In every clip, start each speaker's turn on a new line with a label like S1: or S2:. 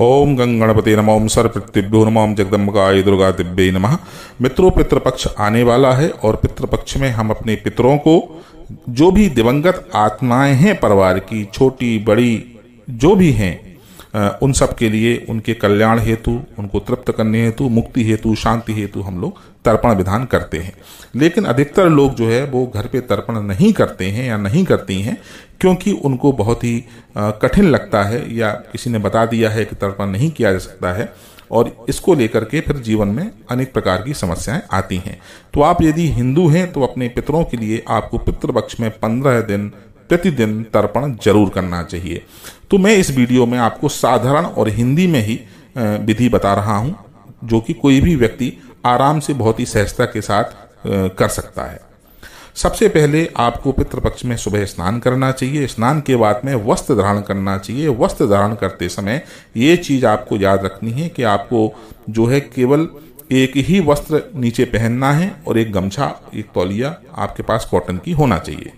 S1: ओम गंग गणपति नम ओम सर्पिभ्यो नम ओम जगदम्बगा दुर्गा दिव्य नम मित्रों पितृपक्ष आने वाला है और पितृपक्ष में हम अपने पितरों को जो भी दिवंगत आत्माएं हैं परिवार की छोटी बड़ी जो भी हैं उन सब के लिए उनके कल्याण हेतु उनको तृप्त करने हेतु मुक्ति हेतु शांति हेतु हम लोग तर्पण विधान करते हैं लेकिन अधिकतर लोग जो है वो घर पे तर्पण नहीं करते हैं या नहीं करती हैं क्योंकि उनको बहुत ही कठिन लगता है या किसी ने बता दिया है कि तर्पण नहीं किया जा सकता है और इसको लेकर के फिर जीवन में अनेक प्रकार की समस्याएं आती हैं तो आप यदि हिंदू हैं तो अपने पितरों के लिए आपको पितृपक्ष में पंद्रह दिन प्रतिदिन तर्पण जरूर करना चाहिए तो मैं इस वीडियो में आपको साधारण और हिंदी में ही विधि बता रहा हूँ जो कि कोई भी व्यक्ति आराम से बहुत ही सहजता के साथ कर सकता है सबसे पहले आपको पितृपक्ष में सुबह स्नान करना चाहिए स्नान के बाद में वस्त्र धारण करना चाहिए वस्त्र धारण करते समय ये चीज़ आपको याद रखनी है कि आपको जो है केवल एक ही वस्त्र नीचे पहनना है और एक गमछा एक तौलिया आपके पास कॉटन की होना चाहिए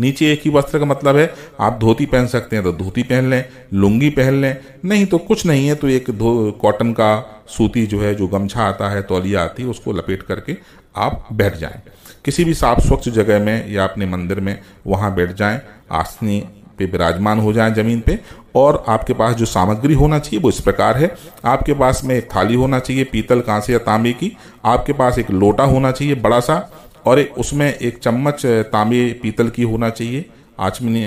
S1: नीचे एक ही वस्त्र का मतलब है आप धोती पहन सकते हैं तो धोती पहन लें लुंगी पहन लें नहीं तो कुछ नहीं है तो एक कॉटन का सूती जो है जो गमछा आता है तौलिया आती है उसको लपेट करके आप बैठ जाएं किसी भी साफ स्वच्छ जगह में या अपने मंदिर में वहाँ बैठ जाएं आसनी पे विराजमान हो जाएं ज़मीन पे और आपके पास जो सामग्री होना चाहिए वो इस प्रकार है आपके पास में एक थाली होना चाहिए पीतल कांसे या तांबे की आपके पास एक लोटा होना चाहिए बड़ा सा और एक उसमें एक चम्मच तांबे पीतल की होना चाहिए आचमनी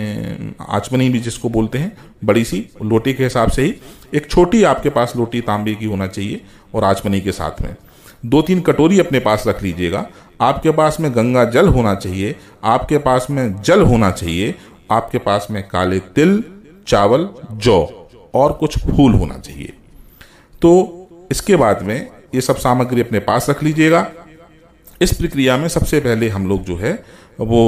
S1: आचमनी भी जिसको बोलते हैं बड़ी सी लोटी के हिसाब से ही एक छोटी आपके पास लोटी तांबे की होना चाहिए और आचमनी के साथ में दो तीन कटोरी अपने पास रख लीजिएगा आपके पास में गंगा जल होना चाहिए आपके पास में जल होना चाहिए आपके पास में काले तिल चावल जौ और कुछ फूल होना चाहिए तो इसके बाद में ये सब सामग्री अपने पास रख लीजिएगा इस प्रक्रिया में सबसे पहले हम लोग जो है वो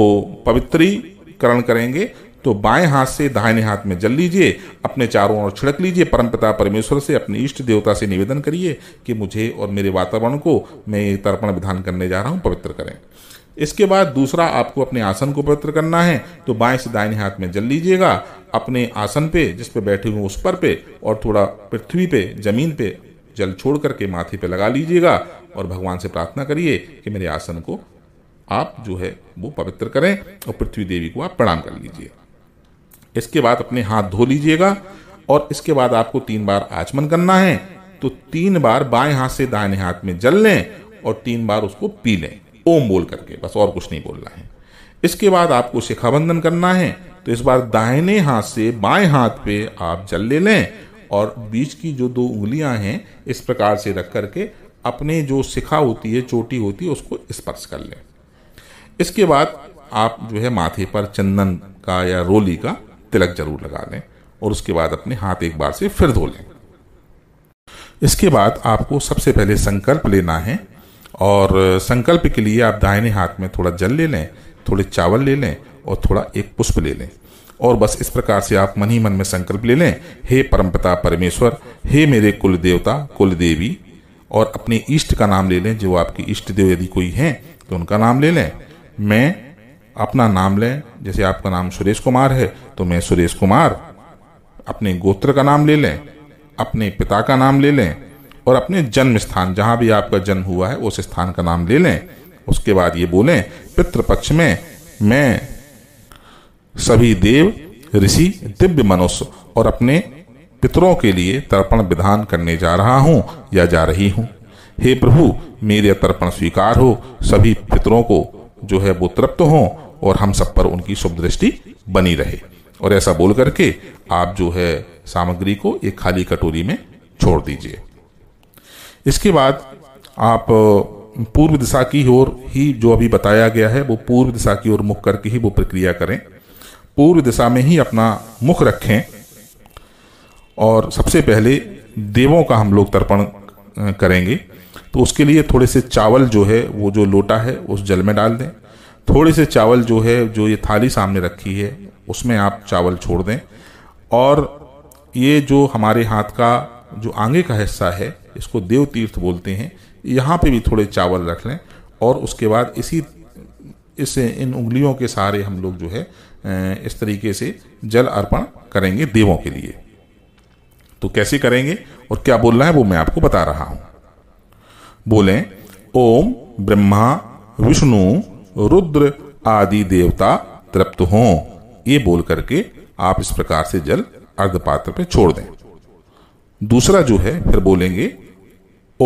S1: पवित्रीकरण करेंगे तो बाएं हाथ से दाहिने हाथ में जल लीजिए अपने चारों ओर छिड़क लीजिए परमपिता परमेश्वर से अपने इष्ट देवता से निवेदन करिए कि मुझे और मेरे वातावरण को मैं ये तर्पण विधान करने जा रहा हूँ पवित्र करें इसके बाद दूसरा आपको अपने आसन को पवित्र करना है तो बाएं से दाहिने हाथ में जल लीजिएगा अपने आसन पे जिस पे बैठे हुए उस पर पे और थोड़ा पृथ्वी पे जमीन पे जल छोड़ करके माथे पे लगा लीजिएगा और भगवान से प्रार्थना करिए कि मेरे आसन को आप जो है वो पवित्र करें और पृथ्वी देवी को आप प्रणाम कर लीजिए इसके बाद अपने हाथ धो लीजिएगा और इसके बाद आपको तीन बार आचमन करना है तो तीन बार बाएं हाथ से दाहिने हाथ में जल लें और तीन बार उसको पी लें ओम बोल करके बस और कुछ नहीं बोलना है इसके बाद आपको शिखाबंधन करना है तो इस बार दाहिने हाथ से बाएं हाथ पे आप जल ले लें और बीच की जो दो उंगलियां हैं इस प्रकार से रख करके अपने जो शिखा होती है चोटी होती है उसको स्पर्श कर लें इसके बाद आप जो है माथे पर चंदन का या रोली का तिलक जरूर लगा लें और उसके बाद अपने हाथ एक बार से फिर धो लें इसके बाद आपको सबसे पहले संकल्प लेना है और संकल्प के लिए आप दाहिने हाथ में थोड़ा जल ले लें थोड़े चावल ले लें और थोड़ा एक पुष्प ले लें और बस इस प्रकार से आप मन ही मन में संकल्प ले लें हे परमपिता परमेश्वर हे मेरे कुल देवता कुल देवी और अपने इष्ट का नाम ले लें जो आपके इष्ट देव यदि कोई हैं तो उनका नाम ले लें मैं अपना नाम लें जैसे आपका नाम सुरेश कुमार है तो मैं सुरेश कुमार अपने गोत्र का नाम ले लें अपने पिता का नाम ले लें और अपने जन्म स्थान जहाँ भी आपका जन्म हुआ है उस स्थान का नाम ले लें उसके बाद ये बोलें पितृपक्ष में मैं सभी देव ऋषि दिव्य मनुष्य और अपने पितरों के लिए तर्पण विधान करने जा रहा हूँ या जा रही हूँ हे प्रभु मेरे तर्पण स्वीकार हो सभी पितरों को जो है वो तृप्त हों और हम सब पर उनकी शुभ दृष्टि बनी रहे और ऐसा बोल करके आप जो है सामग्री को एक खाली कटोरी में छोड़ दीजिए इसके बाद आप पूर्व दिशा की ओर ही जो अभी बताया गया है वो पूर्व दिशा की ओर मुख करके ही वो प्रक्रिया करें पूर्व दिशा में ही अपना मुख रखें और सबसे पहले देवों का हम लोग तर्पण करेंगे तो उसके लिए थोड़े से चावल जो है वो जो लोटा है उस जल में डाल दें थोड़े से चावल जो है जो ये थाली सामने रखी है उसमें आप चावल छोड़ दें और ये जो हमारे हाथ का जो आगे का हिस्सा है इसको देव तीर्थ बोलते हैं यहाँ पे भी थोड़े चावल रख लें और उसके बाद इसी इस इन उंगलियों के सहारे हम लोग जो है इस तरीके से जल अर्पण करेंगे देवों के लिए तो कैसे करेंगे और क्या बोलना है वो मैं आपको बता रहा हूं बोले ओम ब्रह्मा विष्णु रुद्र आदि देवता तृप्त हों ये बोल करके आप इस प्रकार से जल अर्ध पात्र पे छोड़ दें दूसरा जो है फिर बोलेंगे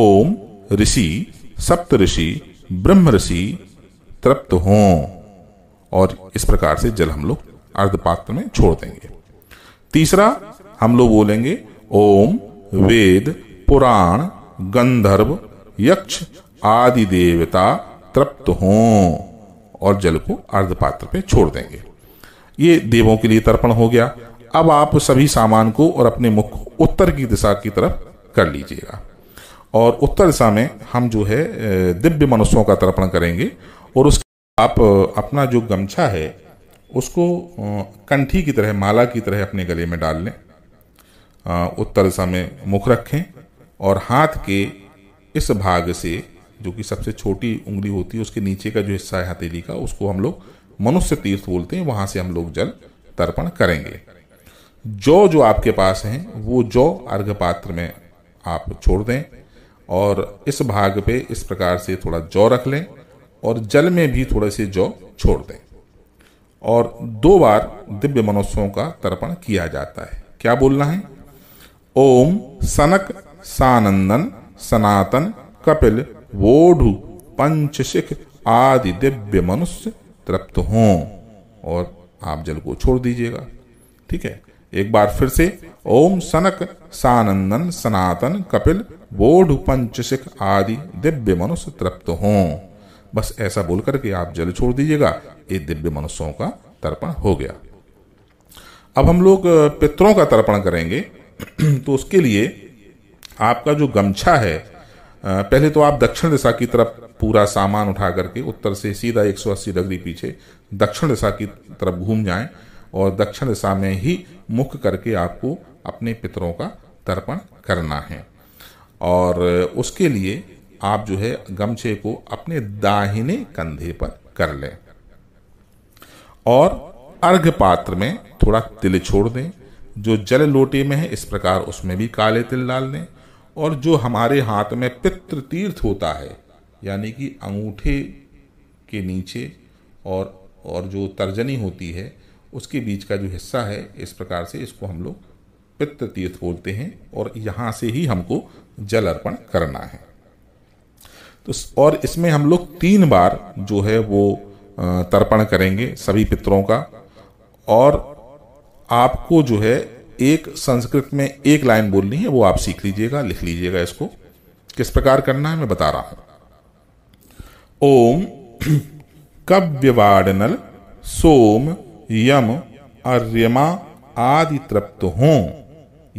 S1: ओम ऋषि सप्त ऋषि ब्रह्म ऋषि तृप्त हों और इस प्रकार से जल हम लोग अर्धपात्र में छोड़ देंगे तीसरा हम लोग बोलेंगे ओम वेद पुराण गंधर्व यक्ष आदि देवता तृप्त हों और जल को अर्ध पात्र पे छोड़ देंगे ये देवों के लिए तर्पण हो गया अब आप सभी सामान को और अपने मुख को उत्तर की दिशा की तरफ कर लीजिएगा और उत्तर दिशा में हम जो है दिव्य मनुष्यों का तर्पण करेंगे और उस आप अपना जो गमछा है उसको कंठी की तरह माला की तरह अपने गले में डाल लें उत्तर दिशा में मुख रखें और हाथ के इस भाग से जो कि सबसे छोटी उंगली होती है उसके नीचे का जो हिस्सा है हथेली का उसको हम लोग मनुष्य तीर्थ बोलते हैं वहां से हम लोग जल तर्पण करेंगे जौ जो आपके पास हैं वो जौ अर्घ पात्र में आप छोड़ दें और इस भाग पे इस प्रकार से थोड़ा जौ रख लें और जल में भी थोड़े से जौ छोड़ दें और दो बार दिव्य मनुष्यों का तर्पण किया जाता है क्या बोलना है ओम सनक सानंदन सनातन कपिल वोढ़ु पंच सिख आदि दिव्य मनुष्य तृप्त हो और आप जल को छोड़ दीजिएगा ठीक है एक बार फिर से ओम सनक सानंदन सनातन कपिल वोढ़ पंच सिख आदि दिव्य मनुष्य तृप्त हो बस ऐसा बोल करके आप जल छोड़ दीजिएगा ये दिव्य मनुष्यों का तर्पण हो गया अब हम लोग पितरों का तर्पण करेंगे तो उसके लिए आपका जो गमछा है पहले तो आप दक्षिण दिशा की तरफ पूरा सामान उठा करके उत्तर से सीधा 180 डिग्री पीछे दक्षिण दिशा की तरफ घूम जाएं और दक्षिण दिशा में ही मुख करके आपको अपने पितरों का तर्पण करना है और उसके लिए आप जो है गमछे को अपने दाहिने कंधे पर कर लें और अर्घ पात्र में थोड़ा तिल छोड़ दें जो जल लोटे में है इस प्रकार उसमें भी काले तिल डाल दें और जो हमारे हाथ में पितृ तीर्थ होता है यानी कि अंगूठे के नीचे और और जो तर्जनी होती है उसके बीच का जो हिस्सा है इस प्रकार से इसको हम लोग पित्त तीर्थ बोलते हैं और यहाँ से ही हमको जल अर्पण करना है तो और इसमें हम लोग तीन बार जो है वो तर्पण करेंगे सभी पितरों का और आपको जो है एक संस्कृत में एक लाइन बोलनी है वो आप सीख लीजिएगा लिख लीजिएगा इसको किस प्रकार करना है मैं बता रहा हूं ओम कव्यवाडनल सोम यम अर्यमा आदि तृप्त हो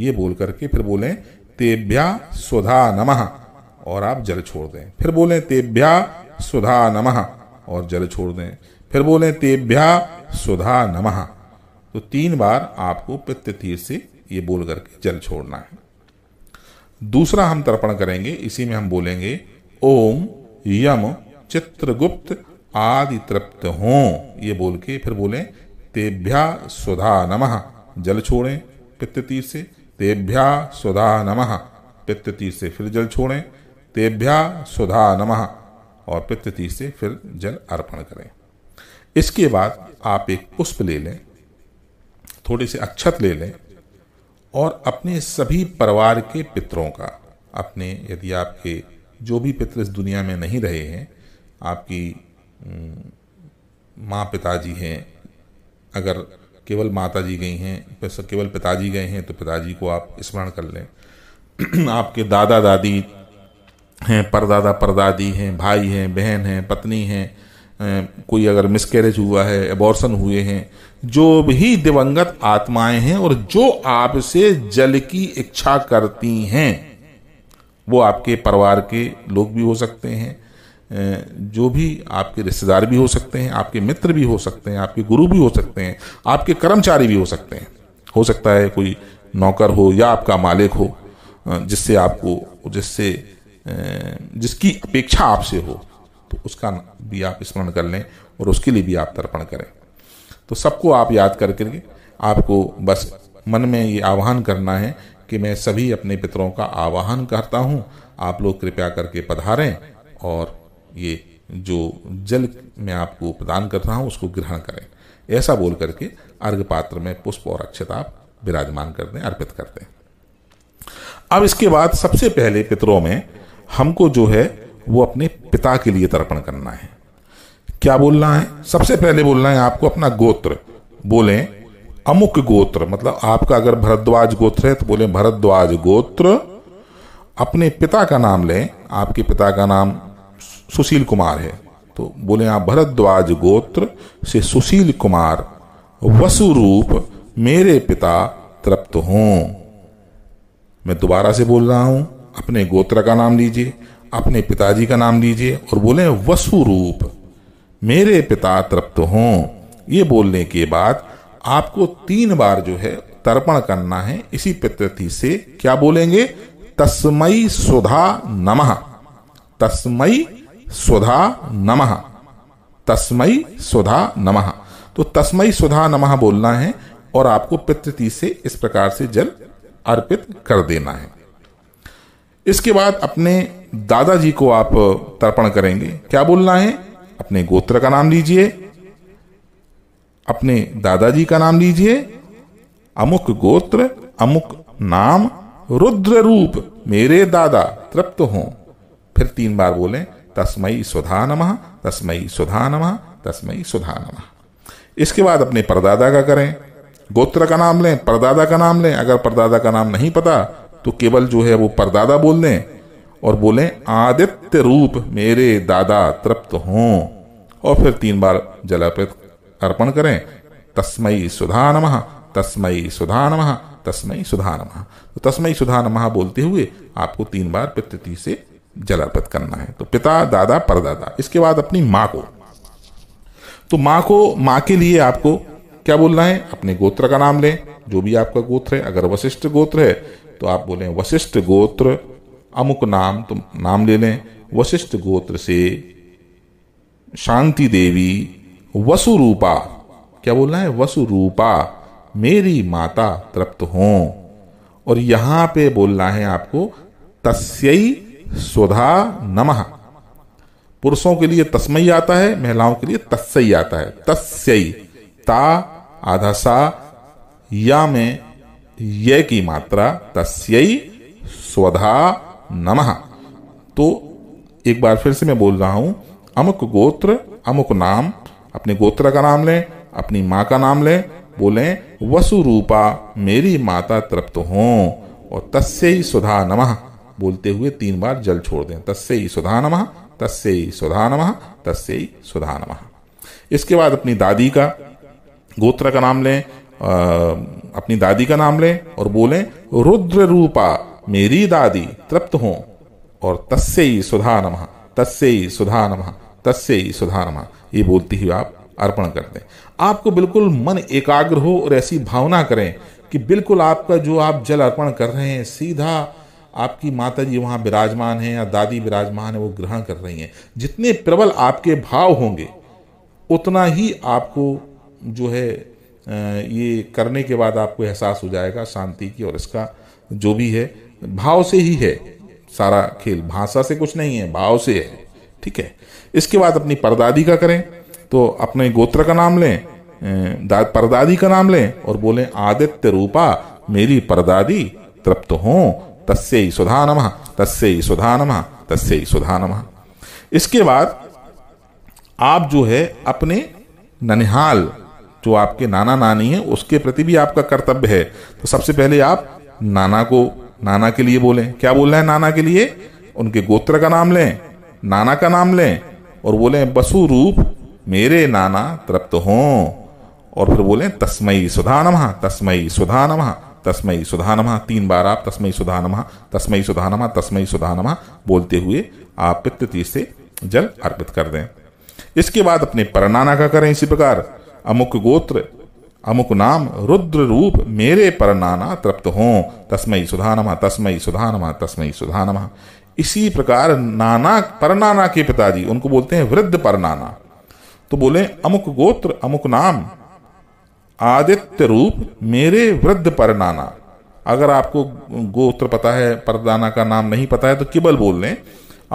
S1: ये बोल करके फिर बोलें तेभ्या सुधा नमः और आप जल छोड़ दें फिर बोलें तेभ्या सुधा नमः और जल छोड़ दें फिर बोलें तेभ्या सुधा नमः तो तीन बार आपको तीर से ये बोल करके जल छोड़ना है दूसरा हम तर्पण करेंगे इसी में हम बोलेंगे ओम यम चित्रगुप्त आदि तृप्त हों ये बोल के फिर बोले तेभ्या सुधा नमः जल छोड़ें पित्ततीर से तेभ्या सुधा नमः पित्ततीर से फिर जल छोड़ें तेभ्या सुधा नमः और पित्ततीर से फिर जल अर्पण करें इसके बाद आप एक पुष्प ले लें थोड़े से अक्षत ले लें और अपने सभी परिवार के पितरों का अपने यदि आपके जो भी पितर इस दुनिया में नहीं रहे हैं आपकी माँ पिताजी हैं अगर केवल माता जी गई हैं तो केवल पिताजी गए हैं तो पिताजी को आप स्मरण कर लें आपके दादा दादी हैं परदादा परदादी हैं भाई हैं बहन हैं पत्नी हैं कोई अगर मिसकैरेज हुआ है एबॉर्सन हुए हैं जो भी दिवंगत आत्माएं हैं और जो आपसे जल की इच्छा करती हैं वो आपके परिवार के लोग भी हो सकते हैं जो भी आपके रिश्तेदार भी हो सकते हैं आपके मित्र भी हो सकते हैं आपके गुरु भी हो सकते हैं आपके कर्मचारी भी हो सकते हैं हो सकता है कोई नौकर हो या आपका मालिक हो जिससे आपको जिससे जिसकी अपेक्षा आपसे हो तो उसका भी आप स्मरण कर लें और उसके लिए भी आप तर्पण करें तो सबको आप याद कर करके आपको बस मन में ये आह्वान करना है कि मैं सभी अपने पितरों का आह्वान करता हूँ आप लोग कृपया करके पधारें और ये जो जल मैं आपको प्रदान कर रहा हूँ उसको ग्रहण करें ऐसा बोल करके अर्घ पात्र में पुष्प और अक्षत आप विराजमान कर दें अर्पित कर दें अब इसके बाद सबसे पहले पितरों में हमको जो है वो अपने पिता के लिए तर्पण करना है क्या बोलना है सबसे पहले बोलना है आपको अपना गोत्र बोले अमुक गोत्र मतलब आपका अगर भरद्वाज गोत्र है तो बोले भरद्वाज गोत्र अपने पिता का नाम लें आपके पिता का नाम सुशील कुमार है तो बोले आप भरद्वाज गोत्र से सुशील कुमार वसुरूप मेरे पिता तृप्त हों मैं दोबारा से बोल रहा हूं अपने गोत्र का नाम लीजिए अपने पिताजी का नाम लीजिए और बोले वसुरूप मेरे पिता तृप्त हो ये बोलने के बाद आपको तीन बार जो है तर्पण करना है इसी पितृति से क्या बोलेंगे तस्मई सुधा नमः तस्मई सुधा नमः तस्मई सुधा नमः तो तस्मई सुधा नमः बोलना है और आपको पितृति से इस प्रकार से जल अर्पित कर देना है इसके बाद अपने दादाजी को आप तर्पण करेंगे क्या बोलना है अपने गोत्र का नाम लीजिए अपने दादाजी का नाम लीजिए अमुक गोत्र अमुक नाम रुद्र रूप मेरे दादा तृप्त हो फिर तीन बार बोले तस्मयी सुधा नम तस्मयी सुधा नम तस्मयी सुधा नम इसके बाद अपने परदादा का करें गोत्र का नाम लें परदादा का नाम लें अगर परदादा का नाम नहीं पता तो केवल जो है वो परदादा बोल दें और बोले आदित्य रूप मेरे दादा तृप्त हो और फिर तीन बार जलापित अर्पण करें तस्मयी सुधा नम तस्मयी सुधा नम तस्मयी सुधा नम तो तस्मयी सुधा नम बोलते हुए आपको तीन बार पितृति से अर्पित करना है तो पिता दादा परदादा इसके बाद अपनी माँ को तो माँ को माँ के लिए आपको क्या बोलना है अपने गोत्र का नाम लें जो भी आपका गोत्र है अगर वशिष्ठ गोत्र है तो आप बोले वशिष्ठ गोत्र अमुक नाम तो नाम ले लें वशिष्ठ गोत्र से शांति देवी वसुरूपा क्या बोलना है वसुरूपा मेरी माता तृप्त हो और यहां पे बोलना है आपको तस्यई सुधा नमः पुरुषों के लिए तस्मई आता है महिलाओं के लिए तस्सई आता है तस्यई ता आधा सा या में ये की मात्रा तस्यई स्वधा नमः तो एक बार फिर से मैं बोल रहा हूं अमुक गोत्र अमुक नाम अपने गोत्र का नाम लें अपनी माँ का नाम लें बोले वसु रूपा मेरी माता तृप्त हो और तस्य ही सुधा नमः बोलते हुए तीन बार जल छोड़ दें तस्य ही सुधा नमः तस्य ही सुधा नमः तस्य ही सुधा नमः इसके बाद अपनी दादी का गोत्र का नाम लें अपनी दादी का नाम लें और बोलें रुद्र रूपा मेरी दादी तृप्त हो और तस्से ही सुधा नम तस्से ही सुधा नम तस्से ही सुधा नम ये बोलती हुई आप अर्पण कर दें आपको बिल्कुल मन एकाग्र हो और ऐसी भावना करें कि बिल्कुल आपका जो आप जल अर्पण कर रहे हैं सीधा आपकी माता जी वहां विराजमान है या दादी विराजमान है वो ग्रहण कर रही हैं जितने प्रबल आपके भाव होंगे उतना ही आपको जो है ये करने के बाद आपको एहसास हो जाएगा शांति की और इसका जो भी है भाव से ही है सारा खेल भाषा से कुछ नहीं है भाव से है ठीक है इसके बाद अपनी परदादी का करें तो अपने गोत्र का नाम लें परदादी का नाम लें और बोलें आदित्य रूपा मेरी परदादी तृप्त हों ही सुधा नम तस्से सुधा नम तस्से सुधा नम इसके बाद आप जो है अपने ननिहाल जो आपके नाना नानी हैं उसके प्रति भी आपका कर्तव्य है तो सबसे पहले आप नाना को नाना के लिए बोलें क्या बोल रहे हैं नाना के लिए उनके गोत्र का नाम लें नाना का नाम लें और बोलें बसु रूप मेरे नाना तृप्त हों और फिर बोलें तस्मयी सुधा नमह तस्मयी सुधा नमह तस्मयी सुधा नमह तीन बार आप तस्मयी सुधा नमह तस्मयी सुधा नमह तस्मयी सुधा नमह बोलते हुए आप पित्त से जल अर्पित कर दें इसके बाद अपने परनाना का करें इसी प्रकार अमुक गोत्र अमुक नाम रुद्र रूप मेरे पर नाना तृप्त हो तस्मय सुधा नमा तस्मय सुधा नमा तस्मय सुधा नमा इसी प्रकार नाना परनाना के पिताजी उनको बोलते हैं वृद्ध पर नाना तो बोले अमुक गोत्र अमुक नाम आदित्य रूप मेरे वृद्ध पर नाना अगर आपको गोत्र पता है परदाना का नाम नहीं पता है तो केवल बोल लें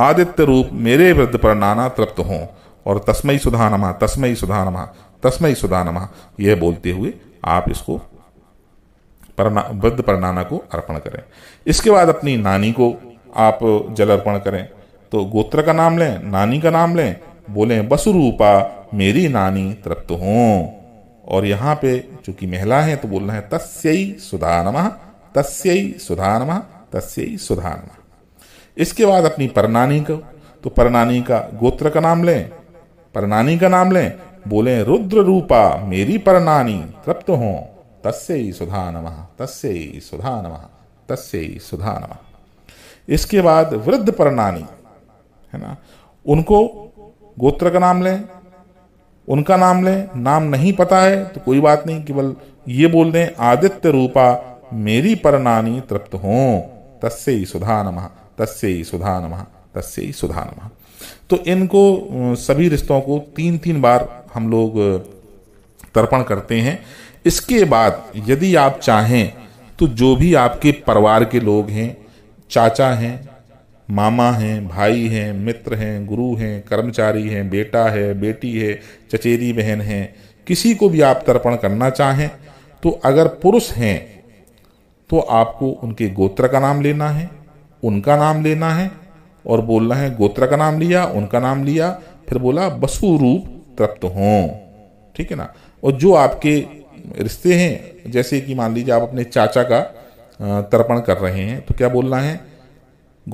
S1: आदित्य रूप मेरे वृद्ध पर नाना तृप्त हो और तस्मय सुधा नमा तस्मय सुधा नमा तस्मय सुधा नमः यह बोलते हुए आप इसको परना वृद्ध परनाना को अर्पण करें इसके बाद अपनी नानी को आप जल अर्पण करें तो गोत्र का नाम लें नानी का नाम लें बोले बसुरूपा मेरी नानी तृप्त हो और यहाँ पे चूंकि महिला है तो बोलना है तस्यई सुधा नमः तस्यई सुधा नमः तस्यई सुधा नमः इसके बाद अपनी परनानी को तो परनानी का गोत्र का नाम लें परनानी का नाम लें बोले रुद्र रूपा मेरी परनानी तृप्त हो तस्से ही सुधा नम तस्से ही सुधा नम तस्से ही सुधा नम इसके बाद वृद्ध परनानी है ना उनको गोत्र का नाम लें उनका नाम लें नाम नहीं पता है तो कोई बात नहीं केवल ये बोल दें आदित्य रूपा मेरी परनानी तृप्त हो तस्से ही सुधा नम तस्से ही सुधा नम तस्से सुधानमा तो इनको सभी रिश्तों को तीन तीन बार हम लोग तर्पण करते हैं इसके बाद यदि आप चाहें तो जो भी आपके परिवार के लोग हैं चाचा हैं मामा हैं भाई हैं मित्र हैं गुरु हैं कर्मचारी हैं बेटा है बेटी है चचेरी बहन है किसी को भी आप तर्पण करना चाहें तो अगर पुरुष हैं तो आपको उनके गोत्र का नाम लेना है उनका नाम लेना है और बोलना है गोत्र का नाम लिया उनका नाम लिया फिर बोला बसु रूप तृप्त हो ठीक है ना और जो आपके रिश्ते हैं जैसे कि मान लीजिए आप अपने चाचा का तर्पण कर रहे हैं तो क्या बोलना है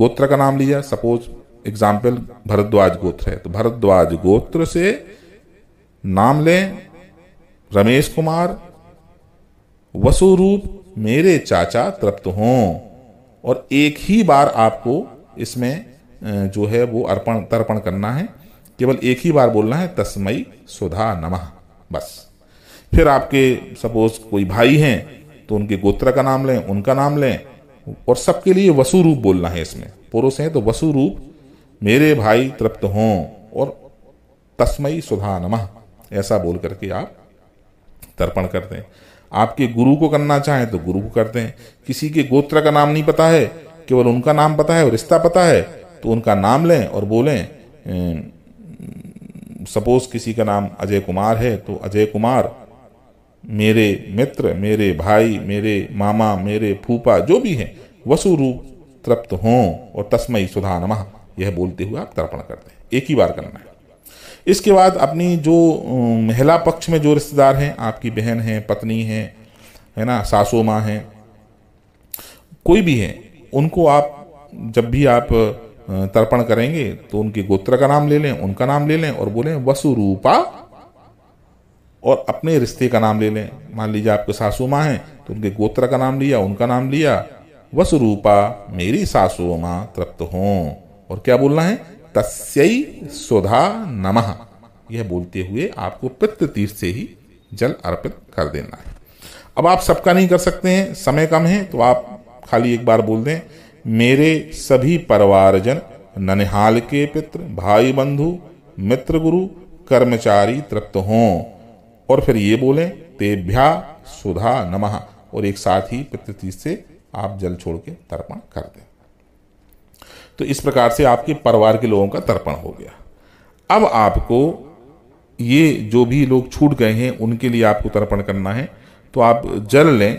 S1: गोत्र का नाम लिया सपोज एग्जाम्पल भरद्वाज गोत्र है तो भरद्वाज गोत्र से नाम लें रमेश कुमार वसुरूप मेरे चाचा तृप्त हों और एक ही बार आपको इसमें जो है वो अर्पण तर्पण करना है केवल एक ही बार बोलना है तस्मई सुधा नमः बस फिर आपके सपोज कोई भाई हैं तो उनके गोत्र का नाम लें उनका नाम लें और सबके लिए वसुरूप बोलना है इसमें पुरुष हैं तो वसुरूप मेरे भाई तृप्त हों और तस्मई सुधा नमः ऐसा बोल करके आप तर्पण कर दें आपके गुरु को करना चाहें तो गुरु को कर दें किसी के गोत्र का नाम नहीं पता है केवल उनका नाम पता है और रिश्ता पता है तो उनका नाम लें और बोलें सपोज किसी का नाम अजय कुमार है तो अजय कुमार मेरे मित्र मेरे भाई मेरे मामा मेरे फूफा जो भी हैं वसु रूप तृप्त हों और तस्मय सुधा नमः यह बोलते हुए आप तर्पण करते हैं एक ही बार करना है इसके बाद अपनी जो महिला पक्ष में जो रिश्तेदार हैं आपकी बहन है पत्नी है है ना सासो माँ हैं कोई भी है उनको आप जब भी आप तर्पण करेंगे तो उनके गोत्र का नाम ले लें उनका नाम ले लें और बोले वसुरूपा और अपने रिश्ते का नाम ले लें मान लीजिए आपके सासू माँ हैं तो उनके गोत्र का नाम लिया उनका नाम लिया वसुरूपा मेरी सासू माँ तृप्त हो और क्या बोलना है तस्यई सुधा नमः यह बोलते हुए आपको पित्त तीर्थ से ही जल अर्पित कर देना है अब आप सबका नहीं कर सकते हैं समय कम है तो आप खाली एक बार बोल दें मेरे सभी परिवारजन ननिहाल के पित्र भाई बंधु मित्र गुरु कर्मचारी तृप्त हों और फिर ये बोले तेभ्या सुधा नमः और एक साथ ही पितृतीज से आप जल छोड़ के तर्पण कर दें तो इस प्रकार से आपके परिवार के लोगों का तर्पण हो गया अब आपको ये जो भी लोग छूट गए हैं उनके लिए आपको तर्पण करना है तो आप जल लें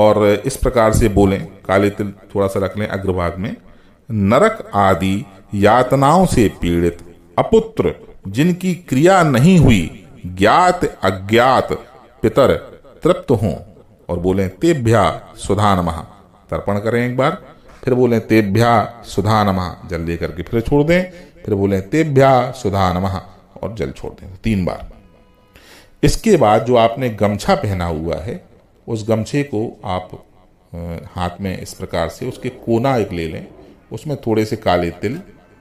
S1: और इस प्रकार से बोलें काले तिल थोड़ा सा रख लें अग्रभाग में नरक आदि यातनाओं से पीड़ित अपुत्र जिनकी क्रिया नहीं हुई ज्ञात अज्ञात पितर तृप्त हो और बोले तेभ्या सुधा नमः तर्पण करें एक बार फिर बोले तेभ्या सुधा नमः जल लेकर के फिर छोड़ दें फिर बोले तेभ्या सुधा नमः और जल छोड़ दें तीन बार इसके बाद जो आपने गमछा पहना हुआ है उस गमछे को आप हाथ में इस प्रकार से उसके कोना एक ले लें उसमें थोड़े से काले तिल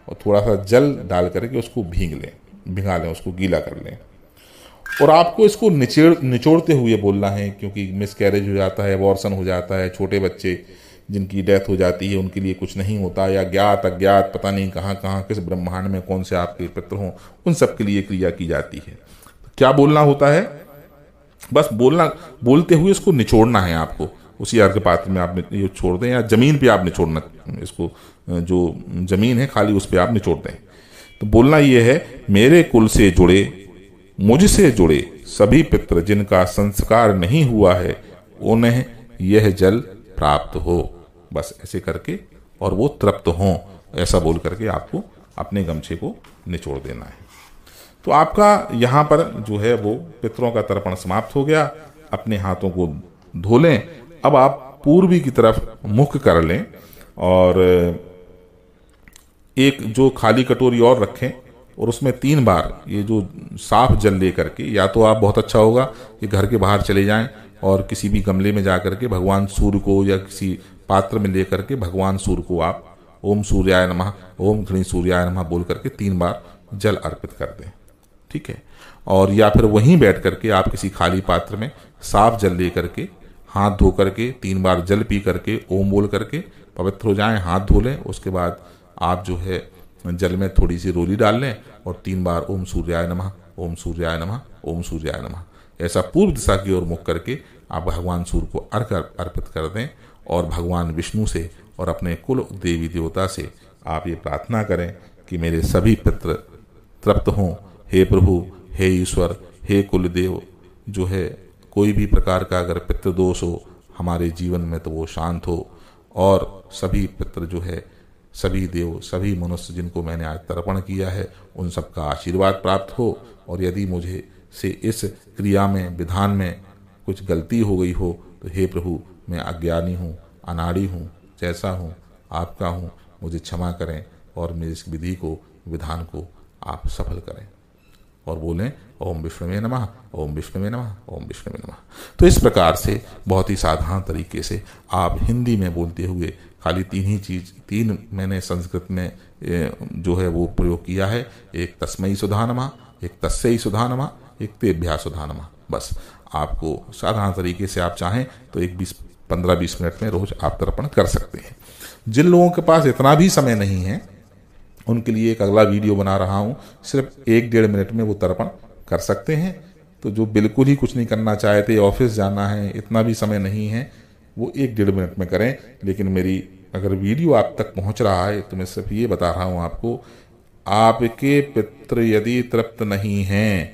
S1: और थोड़ा सा जल डाल करके उसको भींग लें भिंगा लें उसको गीला कर लें और आपको इसको निचेड़ निचोड़ते हुए बोलना है क्योंकि मिस कैरेज हो जाता है अबॉर्सन हो जाता है छोटे बच्चे जिनकी डेथ हो जाती है उनके लिए कुछ नहीं होता या ज्ञात अज्ञात पता नहीं कहाँ कहाँ किस ब्रह्मांड में कौन से आपके पित्र हों उन सब के लिए क्रिया की जाती है क्या बोलना होता है बस बोलना बोलते हुए इसको निचोड़ना है आपको उसी अर्घ पात्र में आप ये छोड़ दें या ज़मीन पे आप निचोड़ना इसको जो ज़मीन है खाली उस पर आप निचोड़ दें तो बोलना ये है मेरे कुल से जुड़े मुझसे जुड़े सभी पित्र जिनका संस्कार नहीं हुआ है उन्हें यह जल प्राप्त हो बस ऐसे करके और वो तृप्त हों ऐसा बोल करके आपको अपने गमछे को निचोड़ देना है तो आपका यहाँ पर जो है वो पितरों का तर्पण समाप्त हो गया अपने हाथों को धो लें अब आप पूर्वी की तरफ मुख कर लें और एक जो खाली कटोरी और रखें और उसमें तीन बार ये जो साफ जल ले करके या तो आप बहुत अच्छा होगा कि घर के बाहर चले जाएं और किसी भी गमले में जा करके भगवान सूर्य को या किसी पात्र में ले करके भगवान सूर्य को आप ओम सूर्याय नमः ओम घृणी सूर्याय नमः बोल करके तीन बार जल अर्पित कर दें ठीक है और या फिर वहीं बैठ करके आप किसी खाली पात्र में साफ जल ले करके हाथ धो करके तीन बार जल पी करके ओम बोल करके पवित्र हो जाएं हाथ धो लें उसके बाद आप जो है जल में थोड़ी सी रोली डाल लें और तीन बार ओम सूर्याय नमः ओम सूर्याय नमः ओम सूर्याय नमः ऐसा पूर्व दिशा की ओर मुख करके आप भगवान सूर्य को अर्घ अर्पित कर दें और भगवान विष्णु से और अपने कुल देवी देवता से आप ये प्रार्थना करें कि मेरे सभी पित्र तृप्त हों हे प्रभु हे ईश्वर हे कुलदेव जो है कोई भी प्रकार का अगर पित्र दोष हो हमारे जीवन में तो वो शांत हो और सभी पितृ जो है सभी देव सभी मनुष्य जिनको मैंने आज तर्पण किया है उन सबका आशीर्वाद प्राप्त हो और यदि मुझे से इस क्रिया में विधान में कुछ गलती हो गई हो तो हे प्रभु मैं अज्ञानी हूँ अनाड़ी हूँ जैसा हूँ आपका हूँ मुझे क्षमा करें और मेरी इस विधि को विधान को आप सफल करें और बोलें ओम विष्णुवे नमः ओम विष्णुवे नमः ओम विष्णुवे नमः तो इस प्रकार से बहुत ही साधारण तरीके से आप हिंदी में बोलते हुए खाली तीन ही चीज तीन मैंने संस्कृत में जो है वो प्रयोग किया है एक तस्मयी नमा एक सुधा नमा एक तेभ्या सुधा नमा बस आपको साधारण तरीके से आप चाहें तो एक बीस पंद्रह बीस मिनट में रोज आप तर्पण कर सकते हैं जिन लोगों के पास इतना भी समय नहीं है उनके लिए एक अगला वीडियो बना रहा हूँ सिर्फ एक डेढ़ मिनट में वो तर्पण कर सकते हैं तो जो बिल्कुल ही कुछ नहीं करना चाहते तो ऑफिस जाना है इतना भी समय नहीं है वो एक डेढ़ मिनट में करें लेकिन मेरी अगर वीडियो आप तक पहुंच रहा है तो मैं सिर्फ ये बता रहा हूं आपको आपके पित्र यदि तृप्त नहीं हैं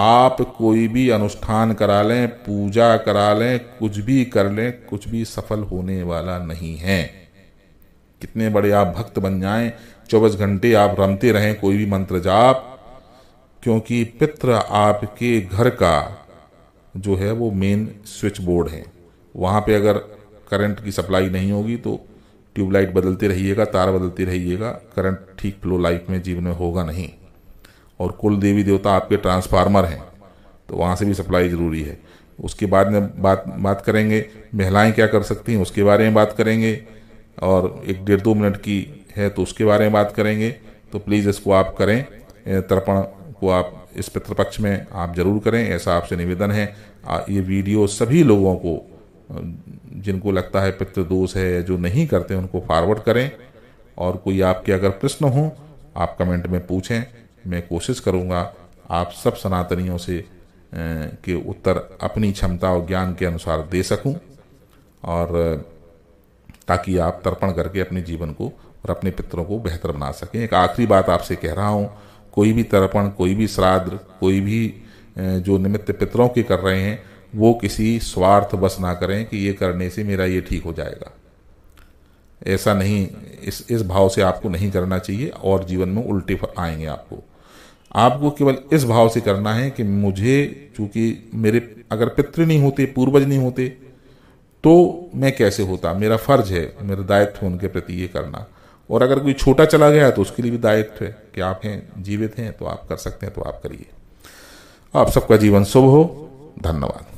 S1: आप कोई भी अनुष्ठान करा लें पूजा करा लें कुछ भी कर लें कुछ भी सफल होने वाला नहीं है कितने बड़े आप भक्त बन जाएं चौबीस घंटे आप रमते रहें कोई भी मंत्र जाप क्योंकि पित्र आपके घर का जो है वो मेन स्विच बोर्ड है वहाँ पे अगर करंट की सप्लाई नहीं होगी तो ट्यूबलाइट बदलते रहिएगा तार बदलते रहिएगा करंट ठीक फ्लो लाइफ में जीवन में होगा नहीं और कुल देवी देवता आपके ट्रांसफार्मर हैं तो वहाँ से भी सप्लाई ज़रूरी है उसके बाद में बात बात करेंगे महिलाएं क्या कर सकती हैं उसके बारे में बात करेंगे और एक डेढ़ दो मिनट की है तो उसके बारे में बात करेंगे तो प्लीज़ इसको आप करें तर्पण को आप इस पितृपक्ष में आप जरूर करें ऐसा आपसे निवेदन है ये वीडियो सभी लोगों को जिनको लगता है पितृदोष है जो नहीं करते उनको फॉरवर्ड करें और कोई आपके अगर प्रश्न हो आप कमेंट में पूछें मैं कोशिश करूँगा आप सब सनातनियों से के उत्तर अपनी क्षमता और ज्ञान के अनुसार दे सकूं और ताकि आप तर्पण करके अपने जीवन को और अपने पितरों को बेहतर बना सकें एक आखिरी बात आपसे कह रहा हूँ कोई भी तर्पण कोई भी श्राद्ध कोई भी जो निमित्त पितरों के कर रहे हैं वो किसी स्वार्थ बस ना करें कि ये करने से मेरा ये ठीक हो जाएगा ऐसा नहीं इस इस भाव से आपको नहीं करना चाहिए और जीवन में उल्टे आएंगे आपको आपको केवल इस भाव से करना है कि मुझे चूंकि मेरे अगर पितृ नहीं होते पूर्वज नहीं होते तो मैं कैसे होता मेरा फर्ज है मेरा दायित्व उनके प्रति ये करना और अगर कोई छोटा चला गया तो उसके लिए भी दायित्व है कि आप हैं जीवित हैं तो आप कर सकते हैं तो आप करिए आप सबका जीवन शुभ हो धन्यवाद